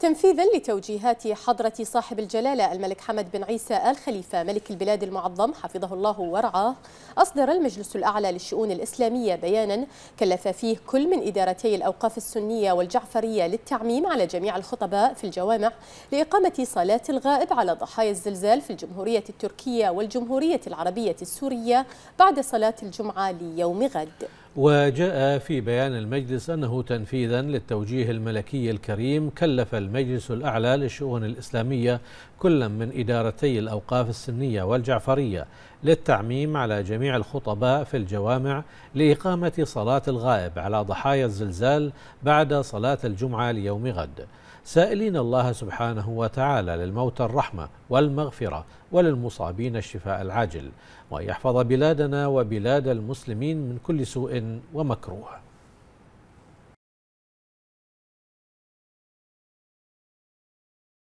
تنفيذا لتوجيهات حضرة صاحب الجلالة الملك حمد بن عيسى آل خليفة ملك البلاد المعظم حفظه الله ورعاه أصدر المجلس الأعلى للشؤون الإسلامية بيانا كلف فيه كل من إدارتي الأوقاف السنية والجعفرية للتعميم على جميع الخطباء في الجوامع لإقامة صلاة الغائب على ضحايا الزلزال في الجمهورية التركية والجمهورية العربية السورية بعد صلاة الجمعة ليوم غد وجاء في بيان المجلس أنه تنفيذا للتوجيه الملكي الكريم كلف المجلس الأعلى للشؤون الإسلامية كلا من إدارتي الأوقاف السنية والجعفرية للتعميم على جميع الخطباء في الجوامع لإقامة صلاة الغائب على ضحايا الزلزال بعد صلاة الجمعة ليوم غد سائلين الله سبحانه وتعالى للموتى الرحمة والمغفرة وللمصابين الشفاء العاجل وأن يحفظ بلادنا وبلاد المسلمين من كل سوء ومكروه